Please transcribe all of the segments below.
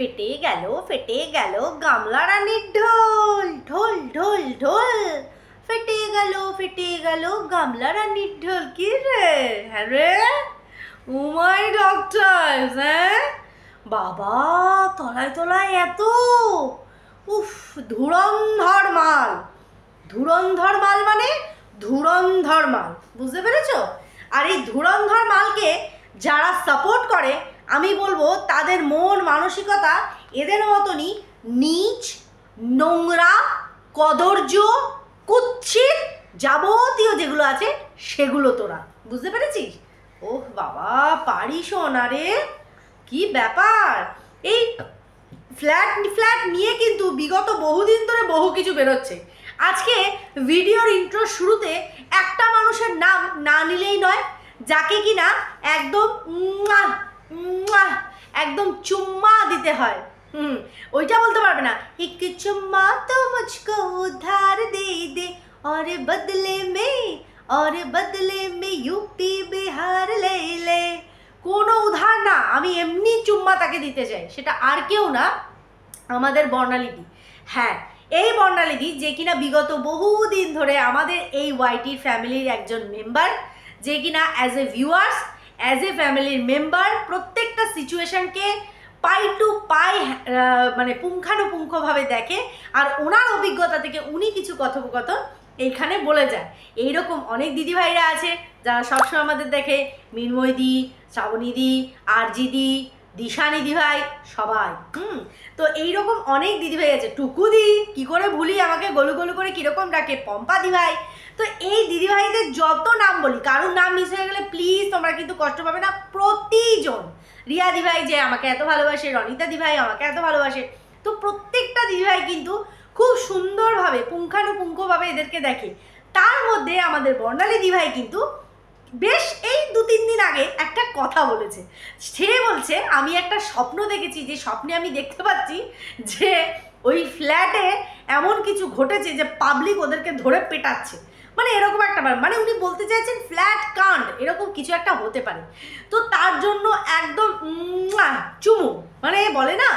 ফেটে গেল ফেটে গেল গামলা রানীর ঢোল ঢোল ঢোল ঢোল ফেটে গেল ফেটে গেল গামলা রানীর ঢোল কি রে হ্যাঁ রে উমাই ডক্টর হ্যাঁ বাবা তলায় তলায় এত উফ ধুরন্ধর মাল ধুরন্ধর মাল মানে ধুরন্ধর মাল বুঝতে পেরেছ আর এই ধুরন্ধর মালকে যারা সাপোর্ট করে আমি বলবো তাদের মন মানসিকতা এদের মতনই নিচ নোংরা কদর্য কুচ্ছিত যাবতীয় যেগুলো আছে সেগুলো তোরা বুঝতে পেরেছিস ওহ বাবা পারিস না রে কি ব্যাপার এই ফ্ল্যাট ফ্ল্যাট নিয়ে কিন্তু বিগত বহুদিন ধরে বহু কিছু বেরোচ্ছে আজকে ভিডিওর ইন্ট্রো শুরুতে একটা মানুষের নাম না নিলেই নয় যাকে কিনা একদম একদম চুম্মা দিতে হয় হুম ওইটা বলতে পারবে না এক চুম্মা তো মুঝকো উধার দে দে और বদলে মে और বদলে মে ইউপি বিহার লে লে কোনো উধার না আমি এমনি চুম্মা তাকে দিতে চাই সেটা আর কেউ না আমাদের বর্ণালিদি হ্যাঁ এই বর্ণালিদি যে কিনা বিগত বহুদিন ধরে আমাদের এই ওয়াইটির ফ্যামিলির একজন মেম্বার যে কিনা as a viewers as a ফ্যামিলির মেম্বার প্রত্যেকটা সিচুয়েশানকে পাই টু পাই মানে পুঙ্খানুপুঙ্খভাবে দেখে আর ওনার অভিজ্ঞতা থেকে উনি কিছু কথোপকথন এইখানে বলে যায় এইরকম অনেক দিদিভাইরা আছে যারা সবসময় আমাদের দেখে মৃন্ময়দি শ্রাবণীদি আরজিদি দিশা ভাই সবাই হুম তো এইরকম অনেক দিদিভাই আছে টুকুদি কি করে ভুলি আমাকে গলু গলু করে কীরকম ডাকে পম্পা দিভাই তো এই দিদিভাইদের যত নাম বলি কারোর নাম মিস হয়ে গেলে প্লিজ তোমরা কিন্তু কষ্ট পাবে না প্রতিজন রিয়া দিভাই যে আমাকে এত ভালোবাসে রনিতা দিভাই আমাকে এত ভালোবাসে তো প্রত্যেকটা দিদিভাই কিন্তু খুব সুন্দরভাবে পুঙ্খানুপুঙ্খভাবে এদেরকে দেখে তার মধ্যে আমাদের বর্ণালী দিভাই কিন্তু বেশ এই দু তিন দিন আগে একটা কথা বলেছে সে বলছে আমি একটা স্বপ্ন দেখেছি যে স্বপ্নে আমি দেখতে পাচ্ছি যে ওই ফ্ল্যাটে এমন কিছু ঘটেছে যে পাবলিক ওদেরকে ধরে পেটাচ্ছে মানে এরকম একটা ব্যাপার মানে উনি বলতে চাইছেন ফ্ল্যাট কান্ড এরকম কিছু একটা হতে পারে তো তার জন্য একদম চুমু মানে বলে না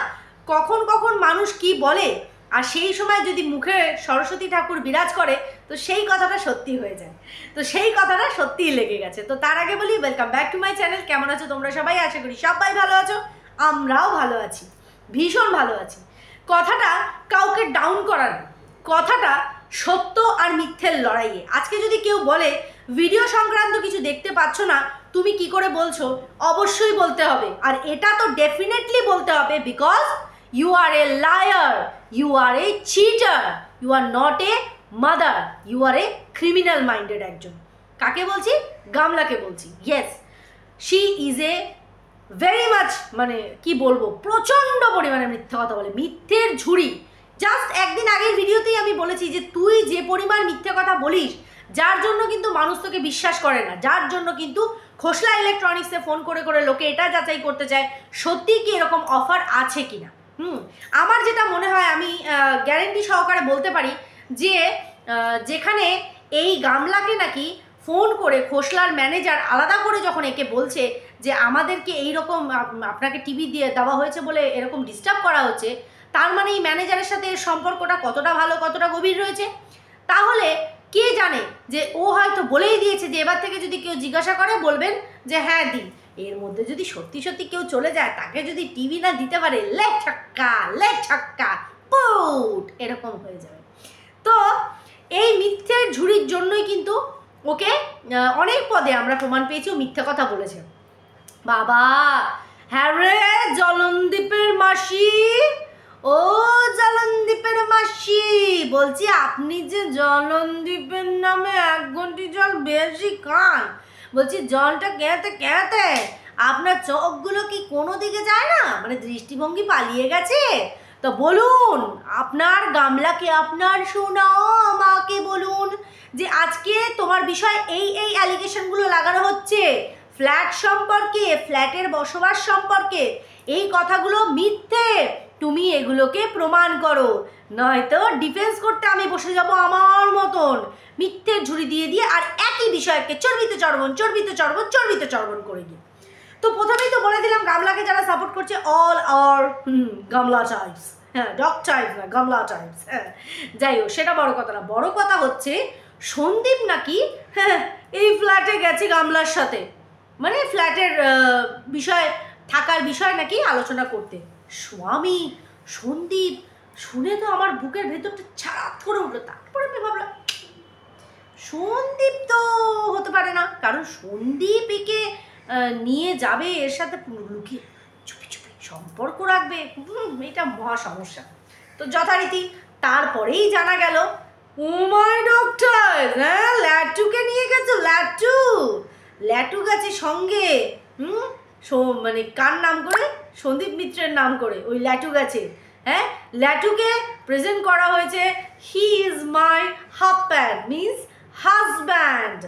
কখন কখন মানুষ কি বলে আর সেই সময় যদি মুখে সরস্বতী ঠাকুর বিরাজ করে তো সেই কথাটা সত্যি হয়ে যায় তো সেই কথাটা সত্যিই লেগে গেছে তো তার আগে বলি welcome back to my channel কেমন আছো তোমরা সবাই আশা করি সবাই ভালো আছো আমরাও ভালো আছি ভীষণ ভালো আছি কথাটা কাউকে ডাউন করার কথাটা সত্য আর মিথ্যের লড়াইয়ে আজকে যদি কেউ বলে ভিডিও সংক্রান্ত কিছু দেখতে পাচ্ছ না তুমি কি করে বলছো অবশ্যই বলতে হবে আর এটা তো ডেফিনেটলি বলতে হবে because you are a liar you are a cheater you are not a mother you are a criminal minded একজন কাকে বলছি গামলাকে বলছি yes she is a very much মানে কি বলবো প্রচণ্ড পরিমাণে মিথ্যা কথা বলে মিথ্যের ঝুড়ি কয়েকদিন আগের ভিডিওতেই আমি বলেছি যে তুই যে পরিমাণ মিথ্যে কথা বলিস যার জন্য কিন্তু মানুষ তোকে বিশ্বাস করে না যার জন্য কিন্তু খোসলা ইলেকট্রনিক্সে ফোন করে করে লোকে এটা যাচাই করতে চায় সত্যি কি এরকম অফার আছে কি না হুম আমার যেটা মনে হয় আমি গ্যারেন্টি সহকারে বলতে পারি যে যেখানে এই গামলাকে নাকি ফোন করে খোসলার ম্যানেজার আলাদা করে যখন একে বলছে যে আমাদেরকে এই রকম আপনাকে টিভি দিয়ে দেওয়া হয়েছে বলে এরকম ডিস্টার্ব করা হচ্ছে তার মানে এই ম্যানেজারের সাথে এর সম্পর্কটা কতটা ভালো কতটা গভীর রয়েছে তাহলে কে জানে যে ও হয়তো বলেই দিয়েছে যে এবার থেকে যদি কেউ জিজ্ঞাসা করে বলবেন যে হ্যাঁ দিন এর মধ্যে যদি সত্যি সত্যি কেউ চলে যায় তাকে যদি টিভি না দিতে পারে লে ছক্কা লে ছক্কা পুট এরকম হয়ে যাবে তো এই মিথ্যের ঝুড়ির জন্যই কিন্তু ওকে অনেক পদে আমরা প্রমাণ পেয়েছি ও মিথ্যে কথা বলেছে বাবা হ্যাঁ রে জলন্দীপের মাসি ও জলন্দীপের মাসি বলছি আপনি যে জলনদ্বীপের নামে এক ঘন্টি জল বেশি খান বলছি জলটা কেঁতে কেঁতে আপনার চোখগুলো কি কোনো দিকে যায় না মানে দৃষ্টিভঙ্গি পালিয়ে গেছে তো বলুন আপনার গামলাকে আপনার শোনাও আমাকে বলুন যে আজকে তোমার বিষয়ে এই এই অ্যালিগেশনগুলো লাগানো হচ্ছে ফ্ল্যাট সম্পর্কে ফ্ল্যাটের বসবাস সম্পর্কে এই কথাগুলো মিথ্যে তুমি এগুলোকে প্রমাণ করো নয়তো ডিফেন্স করতে আমি বসে যাব আমার মতন মিথ্যের ঝুড়ি দিয়ে দিয়ে আর একই বিষয়কে চর্বিত চর্বণ চর্বিত চর্বণ চর্বিত চর্বণ করে দিয়ে তো প্রথমেই তো বলে দিলাম গামলাকে যারা সাপোর্ট করছে অল আর গামলা টাইপস হ্যাঁ ডগ টাইপস না গামলা টাইপস হ্যাঁ যাই হোক সেটা বড় কথা না বড় কথা হচ্ছে সন্দীপ নাকি হ্যাঁ এই ফ্ল্যাটে গেছে গামলার সাথে মানে ফ্ল্যাটের বিষয় থাকার বিষয় নাকি আলোচনা করতে স্বামী সন্দীপ শুনে তো আমার বুকের ভেতরটা ছাড়াত করে উঠলো তারপরে আমি ভাবলাম সন্দীপ তো হতে পারে না কারণ সন্দীপ একে নিয়ে যাবে এর সাথে লুকিয়ে চুপি চুপি সম্পর্ক রাখবে এটা মহা সমস্যা তো যথারীতি তারপরেই জানা গেল উমায় ডক্টর হ্যাঁ ল্যাটুকে নিয়ে গেছে ল্যাটু ল্যাটু গেছে সঙ্গে হুম মানে কার নাম করে সন্দীপ মিত্রের নাম করে ওই ল্যাটু গাছে হ্যাঁ ল্যাটুকে প্রেজেন্ট করা হয়েছে he is my half pant means husband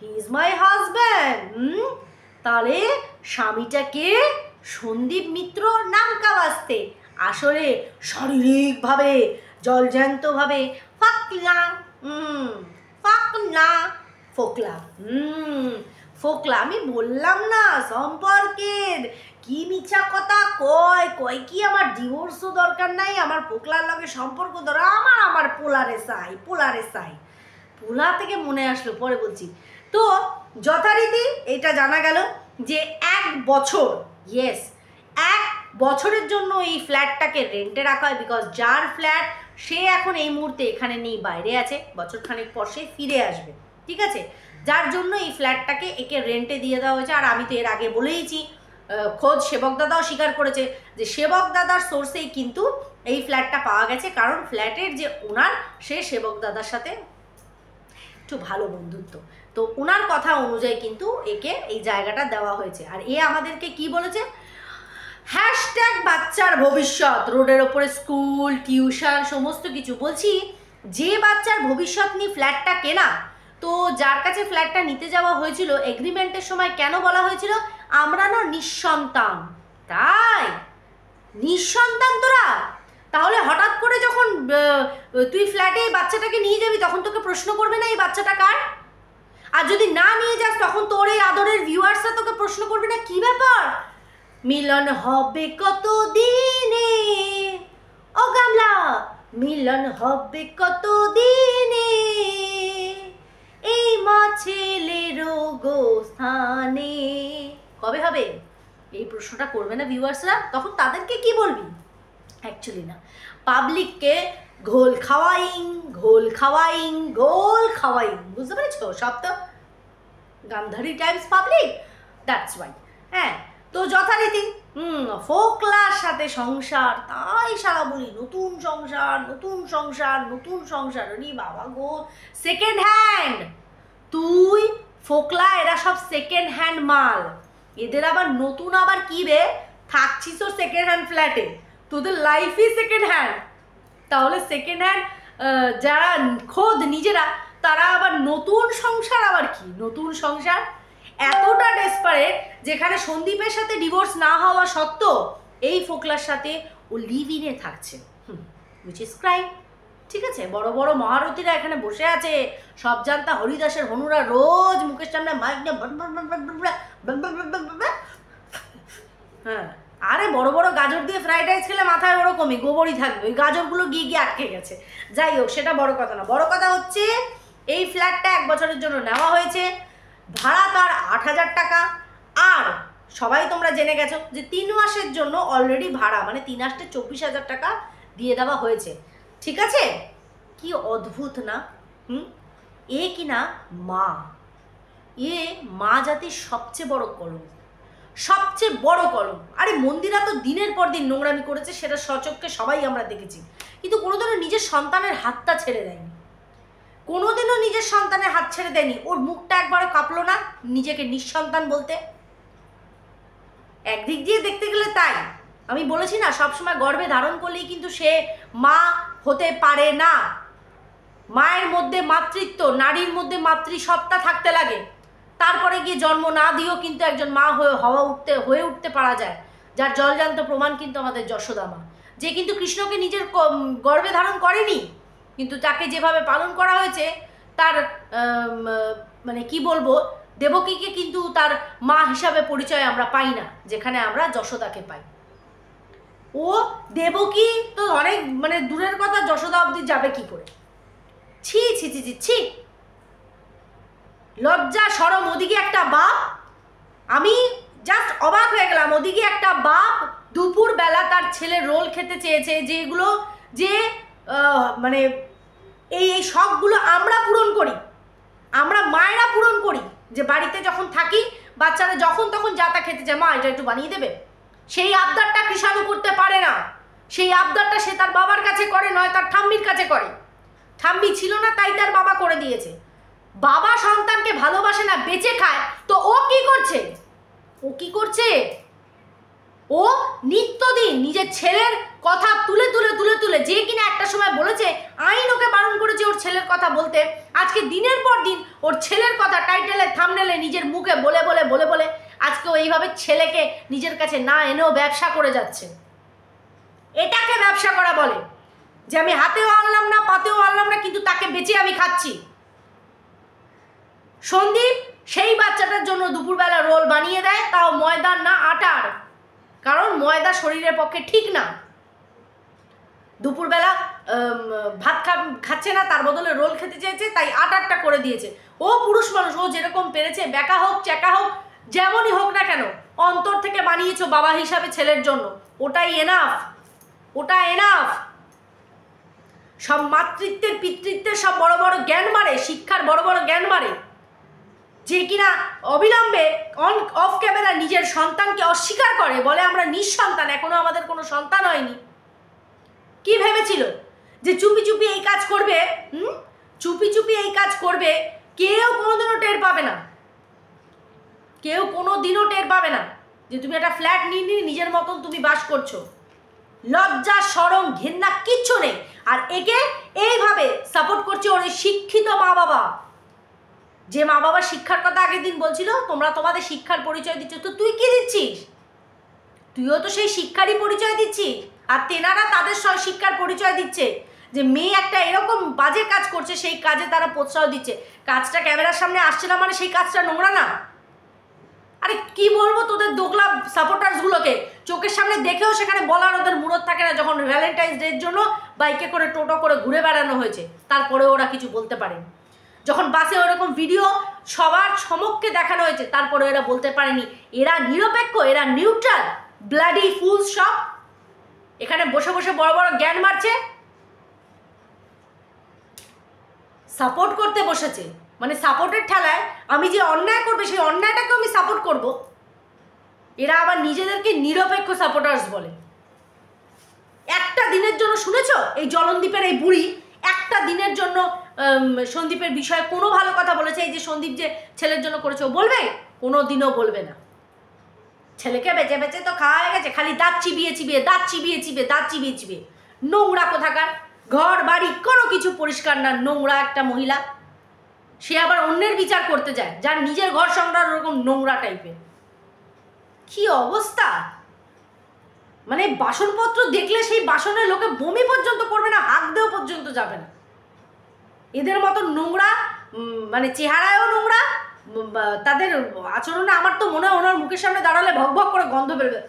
he is my husband hmm তাহলে স্বামীটাকে সন্দীপ মিত্র নাম বাঁচতে আসলে শারীরিকভাবে জলজ্যান্তভাবে ফাকলা হুম ফাকলা ফোকলা হুম ফোকলা আমি বললাম না সম্পর্কের কি মিছা কথা কয় কয় কি আমার ডিভোর্সও দরকার নাই আমার ফোকলার লগে সম্পর্ক ধরো আমার আমার পোলারে চাই পোলারে চাই পোলা থেকে মনে আসলো পরে বলছি তো যথারীতি এটা জানা গেল যে এক বছর ইয়েস এক বছরের জন্য এই ফ্ল্যাটটাকে রেন্টে রাখা হয় বিকজ যার ফ্ল্যাট সে এখন এই মুহূর্তে এখানে নেই বাইরে আছে বছর খানেক পর সে ফিরে আসবে ঠিক আছে যার জন্য এই ফ্ল্যাটটাকে একে রেন্টে দিয়ে দেওয়া হয়েছে আর আমি তো এর আগে বলেইছি খোঁজ সেবক দাদাও স্বীকার করেছে যে সেবক দাদার সোর্সেই কিন্তু এই ফ্ল্যাটটা পাওয়া গেছে কারণ ফ্ল্যাটের যে ওনার সে সেবক দাদার সাথে একটু ভালো বন্ধুত্ব তো ওনার কথা অনুযায়ী কিন্তু একে এই জায়গাটা দেওয়া হয়েছে আর এ আমাদেরকে কি বলেছে হ্যাশট্যাগ বাচ্চার ভবিষ্যৎ রোডের ওপরে স্কুল টিউশন সমস্ত কিছু বলছি যে বাচ্চার ভবিষ্যৎ নিয়ে ফ্ল্যাটটা কেনা তো যার কাছে ফ্ল্যাটটা নিতে যাওয়া হয়েছিল এগ্রিমেন্টের সময় কেন বলা হয়েছিল আমরা না নিঃসন্তান তাই নিঃসন্তান তোরা তাহলে হঠাৎ করে যখন তুই ফ্ল্যাটে বাচ্চাটাকে নিয়ে যাবি তখন তোকে প্রশ্ন করবে না এই বাচ্চাটা কার আর যদি না নিয়ে যাস তখন তোর এই আদরের ভিউয়ার্সরা তোকে প্রশ্ন করবে না কি ব্যাপার মিলন হবে কত দিনে ও গামলা মিলন হবে কত দিনে মা ছেলের স্থানে কবে হবে এই প্রশ্নটা করবে না ভিউয়ার্সরা তখন তাদেরকে কি বলবি অ্যাকচুয়ালি না পাবলিককে ঘোল খাওয়াইং ঘোল খাওয়াইং ঘোল খাওয়াইং বুঝতে পেরেছ সব তো Gandhari times public that's why হ্যাঁ তো যথারীতি হুম ফোকলার সাথে সংসার তাই সারা বলি নতুন সংসার নতুন সংসার নতুন সংসার রে বাবা গো সেকেন্ড হ্যান্ড তুই ফোকলা এরা সব সেকেন্ড হ্যান্ড মাল এদের আবার নতুন আবার কী বে থাকছিস তোর সেকেন্ড হ্যান্ড ফ্ল্যাটে তোদের লাইফই সেকেন্ড হ্যান্ড তাহলে সেকেন্ড হ্যান্ড যারা খোদ নিজেরা তারা আবার নতুন সংসার আবার কি নতুন সংসার এতটা ডেসপারেট যেখানে সন্দীপের সাথে ডিভোর্স না হওয়া সত্ত্বেও এই ফোকলার সাথে ও লিভ ইনে থাকছে হুম উইচ ইজ ক্রাইম ঠিক আছে বড় বড় মহারথীরা এখানে বসে আছে সব জানতা হরিদাসের হনুরা রোজ মুখের সামনে মাইক নিয়ে হ্যাঁ আরে বড় বড় গাজর দিয়ে ফ্রাইড রাইস খেলে মাথায় ওরকমই গোবরই থাকবে ওই গাজরগুলো গিয়ে গিয়ে আটকে গেছে যাই হোক সেটা বড় কথা না বড় কথা হচ্ছে এই ফ্ল্যাটটা এক বছরের জন্য নেওয়া হয়েছে ভাড়া তার আট হাজার টাকা আর সবাই তোমরা জেনে গেছো যে তিন মাসের জন্য অলরেডি ভাড়া মানে তিন আসতে চব্বিশ হাজার টাকা দিয়ে দেওয়া হয়েছে ঠিক আছে কি অদ্ভুত না হুম এ কিনা মা এ মা জাতির সবচেয়ে বড় কলম সবচেয়ে বড় কলম আরে মন্দিরা তো দিনের পর দিন নোংরামি করেছে সেটা সচক্ষে সবাই আমরা দেখেছি কিন্তু কোনোদিনও নিজের সন্তানের হাতটা ছেড়ে দেয়নি কোনোদিনও নিজের সন্তানের হাত ছেড়ে দেয়নি ওর মুখটা একবারও কাঁপলো না নিজেকে নিঃসন্তান বলতে একদিক দিয়ে দেখতে গেলে তাই আমি বলেছি না সবসময় গর্বে ধারণ করলেই কিন্তু সে মা হতে পারে না মায়ের মধ্যে মাতৃত্ব নারীর মধ্যে মাতৃসত্তা থাকতে লাগে তারপরে গিয়ে জন্ম না দিয়েও কিন্তু একজন মা হয়ে হওয়া উঠতে হয়ে উঠতে পারা যায় যার জলজান্ত প্রমাণ কিন্তু আমাদের যশোদা মা যে কিন্তু কৃষ্ণকে নিজের গর্বে ধারণ করেনি কিন্তু তাকে যেভাবে পালন করা হয়েছে তার মানে কি বলবো দেবকীকে কিন্তু তার মা হিসাবে পরিচয় আমরা পাই না যেখানে আমরা যশোদাকে পাই ও কি তো অনেক মানে দূরের কথা যশোদা অব্দি যাবে কি করে ছি ছি ছি ছি ছি লজ্জা সরম ওদিকে একটা বাপ আমি জাস্ট অবাক হয়ে গেলাম ওদিকে একটা বাপ দুপুর বেলা তার ছেলে রোল খেতে চেয়েছে যেগুলো যে মানে এই এই শখগুলো আমরা পূরণ করি আমরা মায়েরা পূরণ করি যে বাড়িতে যখন থাকি বাচ্চারা যখন তখন যা তা খেতে চায় মা এটা একটু বানিয়ে দেবে সেই আবদারটা কৃষাণু করতে পারে না সেই আবদারটা সে তার বাবার কাছে করে নয় তার ঠাম্মির কাছে করে ঠাম্মি ছিল না তাই তার বাবা করে দিয়েছে বাবা সন্তানকে ভালোবাসে না বেঁচে খায় তো ও কি করছে ও কি করছে ও নিত্যদিন নিজের ছেলের কথা তুলে তুলে তুলে তুলে যে কিনা একটা সময় বলেছে আইন ওকে বারণ করেছে ওর ছেলের কথা বলতে আজকে দিনের পর দিন ওর ছেলের কথা টাইটেলে থামনেলে নিজের মুখে বলে বলে বলে বলে আজকে এইভাবে ছেলেকে নিজের কাছে না এনেও ব্যবসা করে যাচ্ছে এটাকে ব্যবসা করা বলে যে আমি হাতেও আনলাম না পাতেও আনলাম না কিন্তু তাকে বেঁচে আমি খাচ্ছি সন্দীপ সেই বাচ্চাটার জন্য দুপুরবেলা রোল বানিয়ে দেয় তাও ময়দার না আটার কারণ ময়দা শরীরের পক্ষে ঠিক না দুপুরবেলা ভাত খা খাচ্ছে না তার বদলে রোল খেতে চেয়েছে তাই আটারটা করে দিয়েছে ও পুরুষ মানুষ ও যেরকম পেরেছে ব্যাকা হোক চেকা হোক যেমনই হোক না কেন অন্তর থেকে বানিয়েছো বাবা হিসাবে ছেলের জন্য ওটাই এনাফ ওটা এনাফ সব মাতৃত্বের পিতৃত্বের সব বড় বড় জ্ঞান মারে শিক্ষার বড় বড় জ্ঞান মারে যে কিনা অবিলম্বে অন অফ ক্যামেরা নিজের সন্তানকে অস্বীকার করে বলে আমরা নিঃসন্তান এখনও আমাদের কোনো সন্তান হয়নি কি ভেবেছিল যে চুপি চুপি এই কাজ করবে হুম চুপি চুপি এই কাজ করবে কেউ কোনোদিনও টের পাবে না কেউ কোনো দিনও টের পাবে না যে তুমি একটা ফ্ল্যাট নিয়ে নিজের মতন তুমি বাস করছো লজ্জা সরম ঘেন্না কিচ্ছু নেই আর একে এইভাবে সাপোর্ট করছে ওর শিক্ষিত মা বাবা যে মা বাবার শিক্ষার কথা আগের দিন বলছিল তোমরা তোমাদের শিক্ষার পরিচয় দিচ্ছ তো তুই কি দিচ্ছিস তুইও তো সেই শিক্ষারই পরিচয় দিচ্ছিস আর তেনারা তাদের শিক্ষার পরিচয় দিচ্ছে যে মেয়ে একটা এরকম বাজে কাজ করছে সেই কাজে তারা প্রোৎসাহ দিচ্ছে কাজটা ক্যামেরার সামনে আসছে না মানে সেই কাজটা নোংরা না আরে কি বলবো তোদের দোকলা সাপোর্টার্সগুলোকে চোখের সামনে দেখেও সেখানে বলার ওদের মুরত থাকে না যখন ভ্যালেন্টাইন্স ডের জন্য বাইকে করে টোটো করে ঘুরে বেড়ানো হয়েছে তারপরে ওরা কিছু বলতে পারেনি যখন বাসে ওরকম ভিডিও সবার সমক্ষে দেখানো হয়েছে তারপরে এরা বলতে পারেনি এরা নিরপেক্ষ এরা নিউট্রাল ব্লাডি ফুল সব এখানে বসে বসে বড় বড় জ্ঞান মারছে সাপোর্ট করতে বসেছে মানে সাপোর্টের ঠেলায় আমি যে অন্যায় করবে সেই অন্যায়টাকে আমি সাপোর্ট করব এরা আবার নিজেদেরকে নিরপেক্ষ সাপোর্টার্স বলে একটা দিনের জন্য শুনেছ এই জলন্দীপের এই বুড়ি একটা দিনের জন্য সন্দীপের বিষয়ে কোনো ভালো কথা বলেছে এই যে সন্দীপ যে ছেলের জন্য করেছে ও বলবে কোনো দিনও বলবে না ছেলেকে বেঁচে বেঁচে তো খাওয়া হয়ে গেছে খালি দাঁত চিবিয়ে চিবিয়ে দাঁত চিবিয়ে চিবিয়ে দাঁত চিবিয়ে চিবিয়ে নোংরা কোথাকার ঘর বাড়ি কোনো কিছু পরিষ্কার না নোংরা একটা মহিলা সে আবার অন্যের বিচার করতে যায় যার নিজের ঘর সংসার ওরকম নোংরা টাইপের কি অবস্থা মানে বাসনপত্র দেখলে সেই বাসনের লোকে বমি পর্যন্ত করবে না হাত দেওয়া পর্যন্ত যাবে না এদের মতো নোংরা মানে চেহারায়ও নোংরা তাদের আচরণে আমার তো মনে হয় ওনার মুখের সামনে দাঁড়ালে ভক ভক করে গন্ধ বেরবে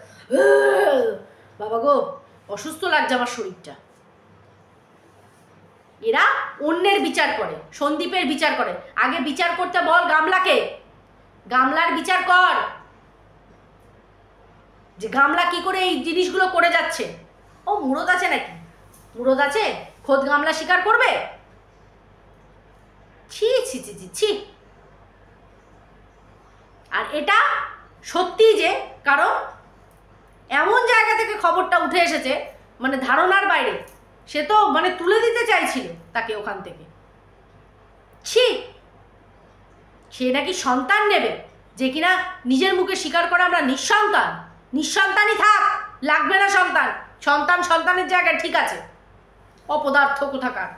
বাবা গো অসুস্থ লাগছে আমার শরীরটা এরা অন্যের বিচার করে সন্দীপের বিচার করে আগে বিচার করতে বল গামলাকে গামলার বিচার কর যে গামলা কি করে এই জিনিসগুলো করে যাচ্ছে ও মুরদ আছে নাকি মুরদ আছে খোদ গামলা স্বীকার করবে ছি ছি ছি ছি ছি আর এটা সত্যি যে কারণ এমন জায়গা থেকে খবরটা উঠে এসেছে মানে ধারণার বাইরে সে তো মানে তুলে দিতে চাইছিল তাকে ওখান থেকে ছি সে নাকি সন্তান নেবে যে কিনা নিজের মুখে স্বীকার করে আমরা নিঃসন্তান নিঃসন্তানই থাক লাগবে না সন্তান সন্তান সন্তানের জায়গায় ঠিক আছে অপদার্থ কোথাকার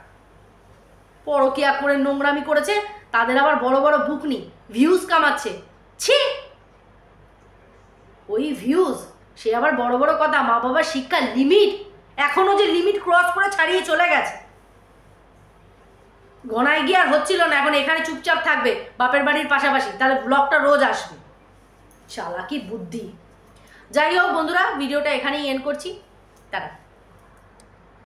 পরকিয়া করে নোংরামি করেছে তাদের আবার বড় বড় বুকনি ভিউজ কামাচ্ছে ছি ওই ভিউজ সে আবার বড় বড় কথা মা বাবার শিক্ষার লিমিট এখনো যে লিমিট ক্রস করে ছাড়িয়ে চলে গেছে গনায় গিয়ে আর হচ্ছিল না এখন এখানে চুপচাপ থাকবে বাপের বাড়ির পাশাপাশি তাহলে ব্লগটা রোজ আসবে চালাকি বুদ্ধি যাই হোক বন্ধুরা ভিডিওটা এখানেই এন্ড করছি তারা